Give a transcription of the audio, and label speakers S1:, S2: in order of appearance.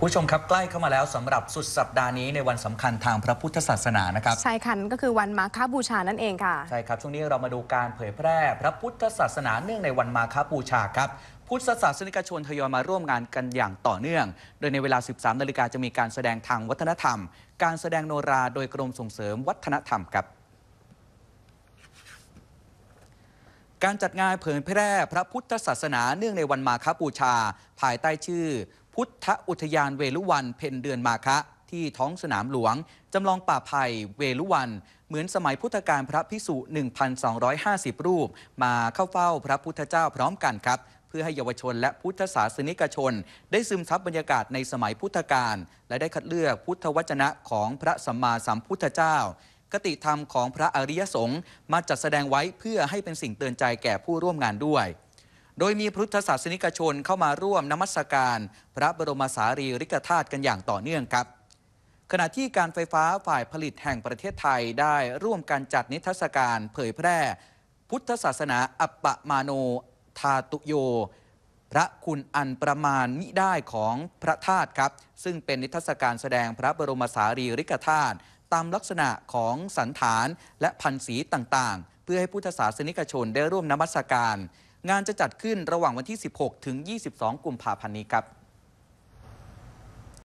S1: คุณผู้ชมครับใกล้เข้ามาแล้วสำหรับสุดสัปดาห์นี้ ในวันสำคัญทางพระพุทธศาสนานะครับใช
S2: ่ค่ะก็คือวันมาฆบูชานั่นเองค่ะใช
S1: ่ครับ ช่วงนี้เรามาดูการเผยแพร่พระพุทธศาสนา เนื่องในวันมาฆบูชา ครับพุทธศาสนิกชนทยอยมาร่วมงานกันอย่างต่อเนื่อง โดยในเวลา 13 นาฬิกาจะมีการแสดงทางวัฒนธรรม การแสดงโนราโดยกรมส่งเสริมวัฒนธรรมครับ การจัดงานเผยแพร่พระพุทธศาสนาเนื่องในวันมาคบูชาภายใต้ชื่อพุทธอุทยานเวลุวันเพ็ญเดือนมาคะที่ท้องสนามหลวงจำลองป่าไผ่เวลุวัน เหมือนสมัยพุทธกาลพระพิสุ1,250 รูป มาเข้าเฝ้าพระพุทธเจ้าพร้อมกันครับ เพื่อให้เยาวชนและพุทธศาสนิกชน ได้ซึมซับบรรยากาศในสมัยพุทธกาลและได้คัดเลือกพุทธวจนะของพระสัมมาสัมพุทธเจ้าคติธรรมของพระอริยสงฆ์มาจัดแสดงไว้เพื่อให้เป็นสิ่งเตือนใจแก่ผู้ร่วมงานด้วยโดยมีพุทธศาสนิกชนเข้ามาร่วมนมัสการ พระบรมสารีริกธาตุกันอย่างต่อเนื่องครับ ขณะที่การไฟฟ้าฝ่ายผลิตแห่งประเทศไทยได้ร่วมกันจัดนิทรรศการ เผยแพร่ พุทธศาสนาอัปปะมาโนทาตุโย พระคุณอันประมาณมิได้ของพระธาตุครับ ซึ่งเป็นนิทรรศการแสดงพระบรมสารีริกธาตุตามลักษณะของสันฐานและพันสีต่างๆ เพื่อให้พุทธศาสนิกชนได้ร่วมนมัสการงานจะจัดขึ้นระหว่างวันที่ 16 ถึง 22 กุมภาพันธ์นี้ครับ